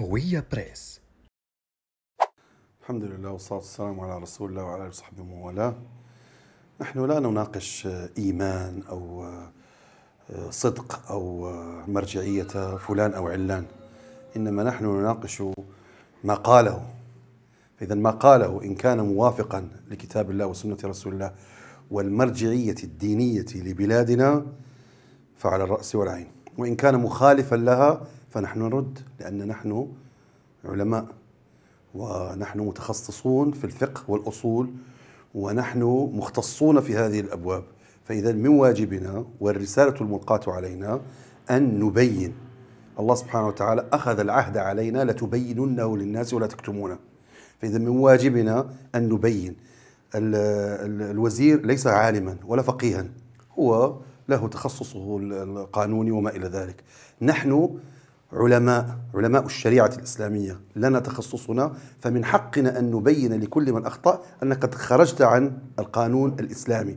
هوية بريس الحمد لله والصلاة والسلام على رسول الله وعلى آله وصحبه ومن والاه نحن لا نناقش إيمان أو آه، صدق أو آه، مرجعية فلان أو علان إنما نحن نناقش ما قاله إذا ما قاله إن كان موافقا لكتاب الله وسنة رسول الله والمرجعية الدينية لبلادنا فعلى الرأس والعين وإن كان مخالفا لها فنحن نرد لأن نحن علماء ونحن متخصصون في الفقه والأصول ونحن مختصون في هذه الأبواب فإذا من واجبنا والرسالة الملقاة علينا أن نبين الله سبحانه وتعالى أخذ العهد علينا لتبيننه للناس ولا تكتمونه فإذا من واجبنا أن نبين الوزير ليس عالما ولا فقيها هو له تخصصه القانوني وما إلى ذلك نحن علماء علماء الشريعة الإسلامية لنا تخصصنا فمن حقنا أن نبين لكل من أخطأ أنك قد خرجت عن القانون الإسلامي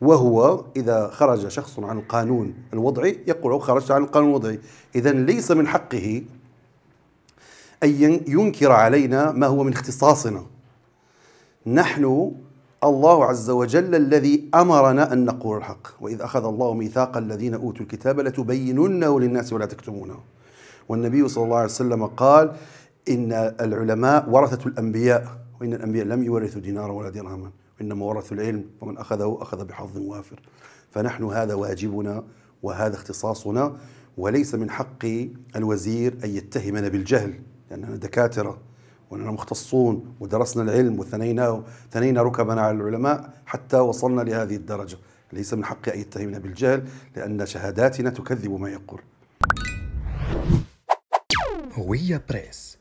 وهو إذا خرج شخص عن القانون الوضعي يقول خرجت عن القانون الوضعي إذا ليس من حقه أن ينكر علينا ما هو من اختصاصنا نحن الله عز وجل الذي أمرنا أن نقول الحق وإذ أخذ الله ميثاق الذين أوتوا الكتاب لتبيننه للناس ولا تكتمونه والنبي صلى الله عليه وسلم قال إن العلماء ورثة الأنبياء وإن الأنبياء لم يورثوا دينارا ولا درهما وإنما ورثوا العلم ومن أخذه أخذ بحظ وافر فنحن هذا واجبنا وهذا اختصاصنا وليس من حق الوزير أن يتهمنا بالجهل لأننا دكاترة وأننا مختصون ودرسنا العلم وثنينا ثنينا ركبنا على العلماء حتى وصلنا لهذه الدرجة ليس من حقي أن يتهمنا بالجهل لأن شهاداتنا تكذب ما يقول Ruia Press